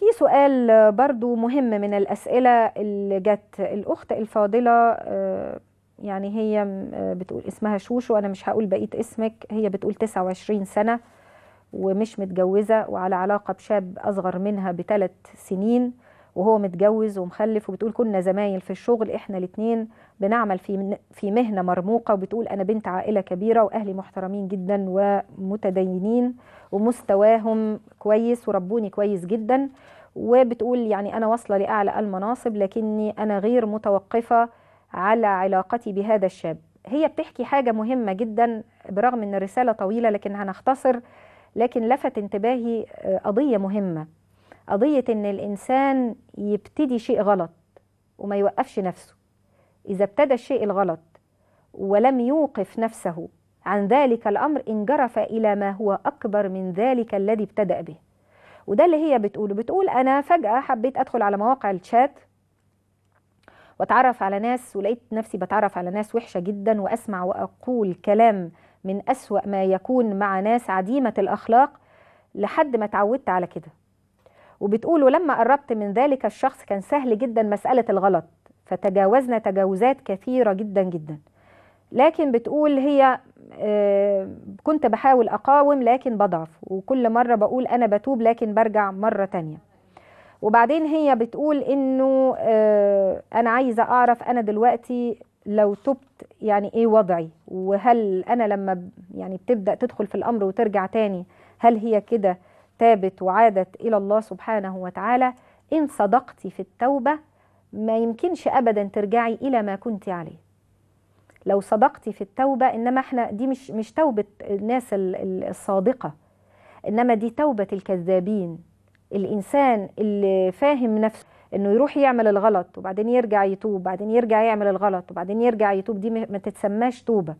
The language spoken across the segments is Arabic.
في سؤال برضو مهم من الأسئلة اللي جت الأخت الفاضلة آه، يعني هي آه، بتقول اسمها شوشو أنا مش هقول بقية اسمك هي بتقول 29 سنة ومش متجوزة وعلى علاقة بشاب أصغر منها بثلاث سنين وهو متجوز ومخلف وبتقول كنا زمايل في الشغل احنا الاتنين بنعمل في في مهنه مرموقه وبتقول انا بنت عائله كبيره واهلي محترمين جدا ومتدينين ومستواهم كويس وربوني كويس جدا وبتقول يعني أنا واصلة لأعلى المناصب لكني أنا غير متوقفة على علاقتي بهذا الشاب هي بتحكي حاجة مهمة جدا برغم أن الرسالة طويلة لكن هنختصر لكن لفت انتباهي آه، قضية مهمة قضية أن الإنسان يبتدي شيء غلط وما يوقفش نفسه إذا ابتدى الشيء الغلط ولم يوقف نفسه عن ذلك الأمر انجرف إلى ما هو أكبر من ذلك الذي ابتدأ به وده اللي هي بتقوله بتقول أنا فجأة حبيت أدخل على مواقع الشات واتعرف على ناس ولقيت نفسي بتعرف على ناس وحشة جدا وأسمع وأقول كلام من أسوأ ما يكون مع ناس عديمة الأخلاق لحد ما اتعودت على كده وبتقول ولما قربت من ذلك الشخص كان سهل جدا مسألة الغلط فتجاوزنا تجاوزات كثيرة جدا جدا لكن بتقول هي آه، كنت بحاول أقاوم لكن بضعف وكل مرة بقول أنا بتوب لكن برجع مرة تانية وبعدين هي بتقول إنه آه، أنا عايزة أعرف أنا دلوقتي لو تبت يعني إيه وضعي وهل أنا لما يعني بتبدأ تدخل في الأمر وترجع تاني هل هي كده تابت وعادت إلى الله سبحانه وتعالى إن صدقتي في التوبة ما يمكنش أبدا ترجعي إلى ما كنت عليه لو صدقتي في التوبه انما احنا دي مش مش توبه الناس الصادقه انما دي توبه الكذابين الانسان اللي فاهم نفسه انه يروح يعمل الغلط وبعدين يرجع يتوب وبعدين يرجع يعمل الغلط وبعدين يرجع يتوب دي ما تتسماش توبه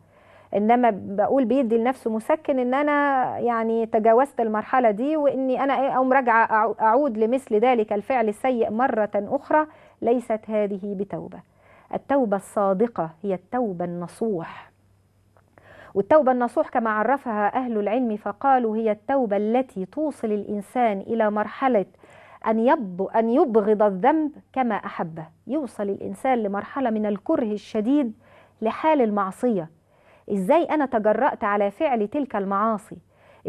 انما بقول بيدي لنفسه مسكن ان انا يعني تجاوزت المرحله دي واني انا ايه اقوم راجعه اعود لمثل ذلك الفعل السيء مره اخرى ليست هذه بتوبه التوبة الصادقة هي التوبة النصوح والتوبة النصوح كما عرفها أهل العلم فقالوا هي التوبة التي توصل الإنسان إلى مرحلة أن يب أن يبغض الذنب كما أحبه، يوصل الإنسان لمرحلة من الكره الشديد لحال المعصية. إزاي أنا تجرأت على فعل تلك المعاصي؟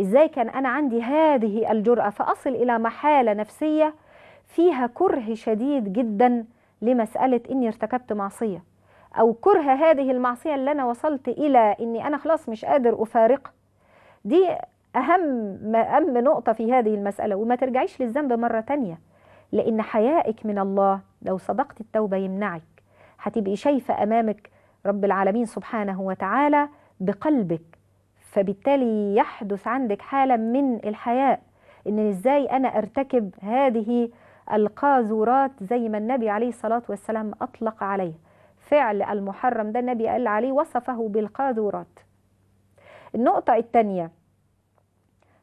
إزاي كان أنا عندي هذه الجرأة فأصل إلى محالة نفسية فيها كره شديد جدا لمسألة إني ارتكبت معصية أو كره هذه المعصية اللي أنا وصلت إلى إني أنا خلاص مش قادر أفارقها دي أهم أهم نقطة في هذه المسألة وما ترجعيش للذنب مرة تانية لأن حيائك من الله لو صدقت التوبة يمنعك هتبقي شايفة أمامك رب العالمين سبحانه وتعالى بقلبك فبالتالي يحدث عندك حالة من الحياء إن إزاي أنا أرتكب هذه القاذورات زي ما النبي عليه الصلاة والسلام أطلق عليه فعل المحرم ده النبي قال عليه وصفه بالقاذورات النقطة الثانية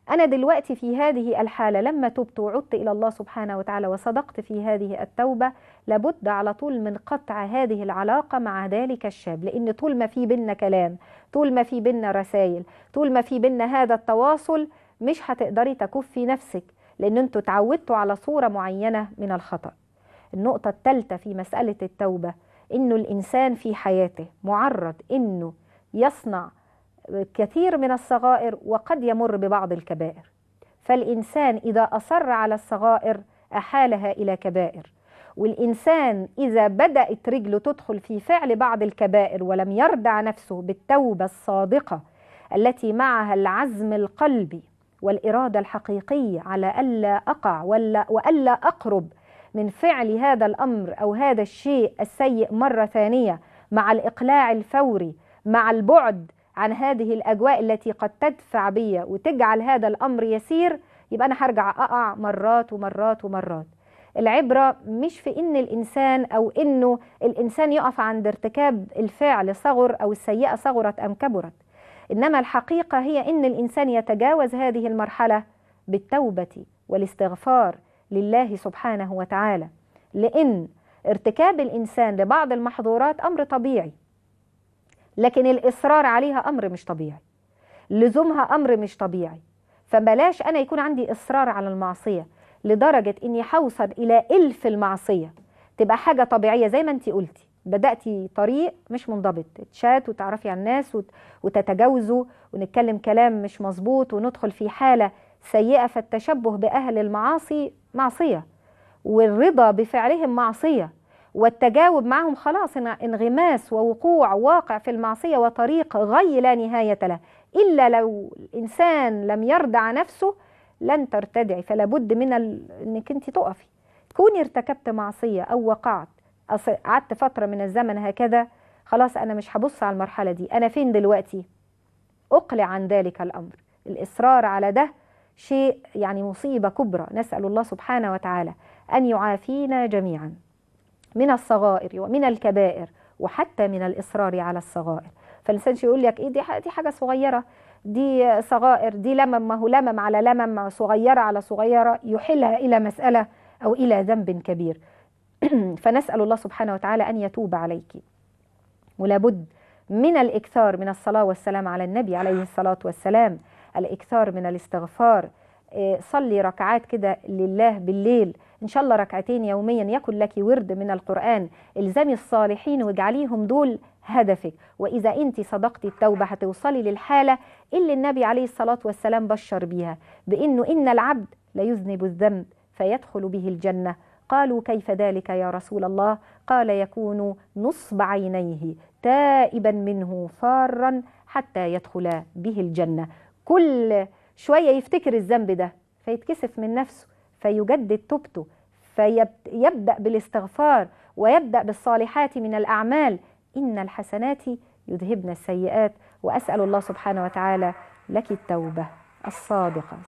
أنا دلوقتي في هذه الحالة لما تبت وعدت إلى الله سبحانه وتعالى وصدقت في هذه التوبة لابد على طول من قطع هذه العلاقة مع ذلك الشاب لأن طول ما في بينا كلام طول ما في بينا رسائل طول ما في بينا هذا التواصل مش هتقدري تكفي نفسك لأن أنتوا اتعودتوا على صورة معينة من الخطأ النقطة الثالثة في مسألة التوبة أنه الإنسان في حياته معرض أنه يصنع كثير من الصغائر وقد يمر ببعض الكبائر فالإنسان إذا أصر على الصغائر أحالها إلى كبائر والإنسان إذا بدأت رجله تدخل في فعل بعض الكبائر ولم يردع نفسه بالتوبة الصادقة التي معها العزم القلبي والإرادة الحقيقية على ألا أقع ولا وألا أقرب من فعل هذا الأمر أو هذا الشيء السيء مرة ثانية مع الإقلاع الفوري مع البعد عن هذه الأجواء التي قد تدفع بي وتجعل هذا الأمر يسير يبقى أنا هرجع أقع مرات ومرات ومرات العبرة مش في إن الإنسان أو إنه الإنسان يقف عند ارتكاب الفعل صغر أو السيئة صغرت أم كبرت إنما الحقيقة هي إن الإنسان يتجاوز هذه المرحلة بالتوبة والاستغفار لله سبحانه وتعالى لأن ارتكاب الإنسان لبعض المحظورات أمر طبيعي لكن الإصرار عليها أمر مش طبيعي لزومها أمر مش طبيعي فبلاش أنا يكون عندي إصرار على المعصية لدرجة إني حوصل إلى إلف المعصية تبقى حاجة طبيعية زي ما أنت قلتي بدأتي طريق مش منضبط تشات وتعرفي على الناس وتتجاوزوا ونتكلم كلام مش مظبوط وندخل في حالة سيئة فالتشبه بأهل المعاصي معصية والرضا بفعلهم معصية والتجاوب معهم خلاص انغماس ووقوع واقع في المعصية وطريق غي لا نهاية له إلا لو الإنسان لم يردع نفسه لن ترتدعي فلابد من ال... انك انت تقفي كوني ارتكبت معصية أو وقعت قعدت فترة من الزمن هكذا خلاص أنا مش هبص على المرحلة دي أنا فين دلوقتي أقلع عن ذلك الأمر الإصرار على ده شيء يعني مصيبة كبرى نسأل الله سبحانه وتعالى أن يعافينا جميعا من الصغائر ومن الكبائر وحتى من الإصرار على الصغائر فالإنسان يقول لك إيه دي حاجة صغيرة دي صغائر دي لمم ما هو لمم على لمم صغيرة على صغيرة يحيلها إلى مسألة أو إلى ذنب كبير فنسأل الله سبحانه وتعالى أن يتوب عليك ولابد من الإكثار من الصلاة والسلام على النبي عليه الصلاة والسلام الإكثار من الاستغفار آه، صلي ركعات كده لله بالليل إن شاء الله ركعتين يوميا يكن لك ورد من القرآن الزمي الصالحين واجعليهم دول هدفك وإذا أنت صدقتي التوبة هتوصلي للحالة اللي النبي عليه الصلاة والسلام بشر بيها بأنه إن العبد لا يذنب الذنب فيدخل به الجنة قالوا كيف ذلك يا رسول الله قال يكون نصب عينيه تائبا منه فارا حتى يدخل به الجنه كل شويه يفتكر الذنب ده فيتكسف من نفسه فيجدد توبته فيبدا بالاستغفار ويبدا بالصالحات من الاعمال ان الحسنات يذهبن السيئات واسال الله سبحانه وتعالى لك التوبه الصادقه